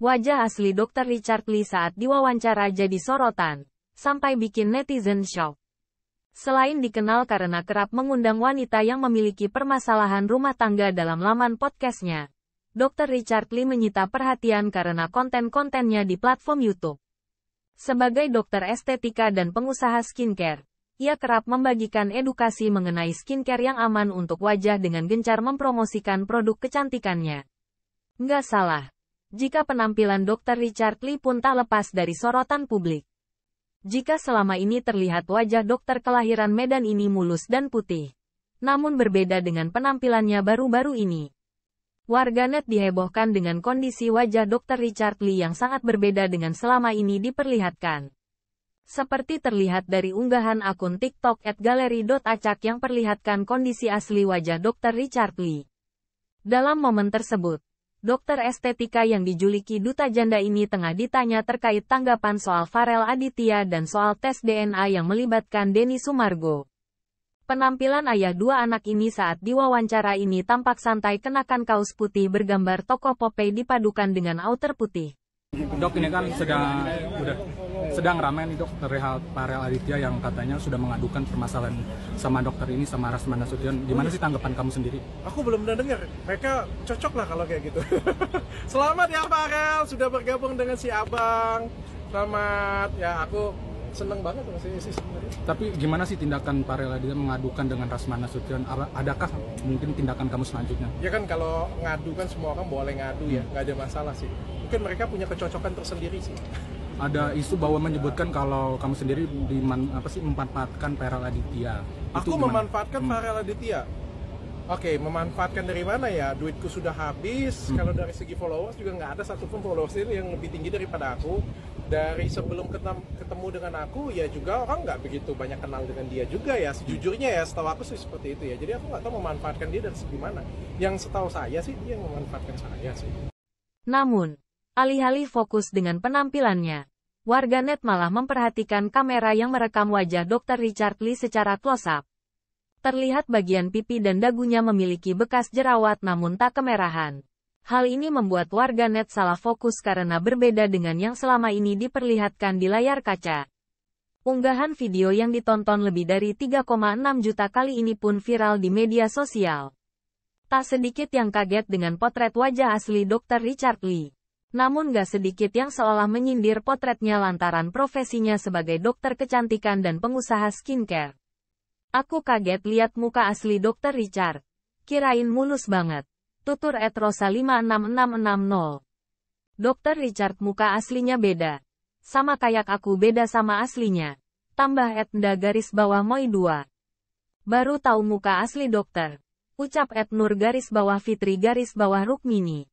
Wajah asli Dr. Richard Lee saat diwawancara jadi sorotan, sampai bikin netizen shock. Selain dikenal karena kerap mengundang wanita yang memiliki permasalahan rumah tangga dalam laman podcastnya, Dr. Richard Lee menyita perhatian karena konten-kontennya di platform YouTube. Sebagai dokter estetika dan pengusaha skincare, ia kerap membagikan edukasi mengenai skincare yang aman untuk wajah dengan gencar mempromosikan produk kecantikannya. Nggak salah, jika penampilan Dr. Richard Lee pun tak lepas dari sorotan publik. Jika selama ini terlihat wajah dokter kelahiran Medan ini mulus dan putih, namun berbeda dengan penampilannya baru-baru ini. Warganet dihebohkan dengan kondisi wajah Dr. Richard Lee yang sangat berbeda dengan selama ini diperlihatkan seperti terlihat dari unggahan akun TikTok at galeri.acak yang perlihatkan kondisi asli wajah Dr. Richard Lee. Dalam momen tersebut, dokter estetika yang dijuluki Duta Janda ini tengah ditanya terkait tanggapan soal Farel Aditya dan soal tes DNA yang melibatkan Deni Sumargo. Penampilan ayah dua anak ini saat diwawancara ini tampak santai kenakan kaos putih bergambar tokoh Popeye dipadukan dengan outer putih. Dok ini kan sudah udah sedang ramai nih dok Rehal Parel Aditya yang katanya sudah mengadukan permasalahan sama dokter ini sama Rasman Nasution. Oh, gimana iya. sih tanggapan kamu sendiri? Aku belum pernah dengar. Mereka cocok lah kalau kayak gitu. Selamat ya Parel sudah bergabung dengan si Abang. Selamat ya aku seneng banget masih sih sebenarnya. Tapi gimana sih tindakan Parel Aditya mengadukan dengan Rasmana Nasution? Adakah mungkin tindakan kamu selanjutnya? Ya kan kalau ngadukan semua orang boleh ngadu ya, hmm. nggak ada masalah sih. Mungkin mereka punya kecocokan tersendiri sih ada isu bahwa menyebutkan kalau kamu sendiri diman, apa sih memanfaatkan Peral Aditya. Aku itu memanfaatkan hmm. Peral Aditya. Oke, okay, memanfaatkan dari mana ya? Duitku sudah habis. Hmm. Kalau dari segi followers juga nggak ada satupun followers ini yang lebih tinggi daripada aku. Dari sebelum ketemu dengan aku, ya juga orang nggak begitu banyak kenal dengan dia juga ya. Sejujurnya ya, setahu aku sih seperti itu ya. Jadi aku nggak tahu memanfaatkan dia dari segi mana. Yang setahu saya sih dia memanfaatkan saya sih. Namun, Alih-alih fokus dengan penampilannya, warganet malah memperhatikan kamera yang merekam wajah Dr. Richard Lee secara close-up. Terlihat bagian pipi dan dagunya memiliki bekas jerawat namun tak kemerahan. Hal ini membuat warganet salah fokus karena berbeda dengan yang selama ini diperlihatkan di layar kaca. Unggahan video yang ditonton lebih dari 3,6 juta kali ini pun viral di media sosial. Tak sedikit yang kaget dengan potret wajah asli Dr. Richard Lee. Namun gak sedikit yang seolah menyindir potretnya lantaran profesinya sebagai dokter kecantikan dan pengusaha skincare. Aku kaget lihat muka asli dokter Richard. Kirain mulus banget. Tutur at Rosa 56660. Dokter Richard muka aslinya beda. Sama kayak aku beda sama aslinya. Tambah at nda garis bawah moi 2. Baru tahu muka asli dokter. Ucap Ed nur garis bawah Fitri garis bawah Rukmini.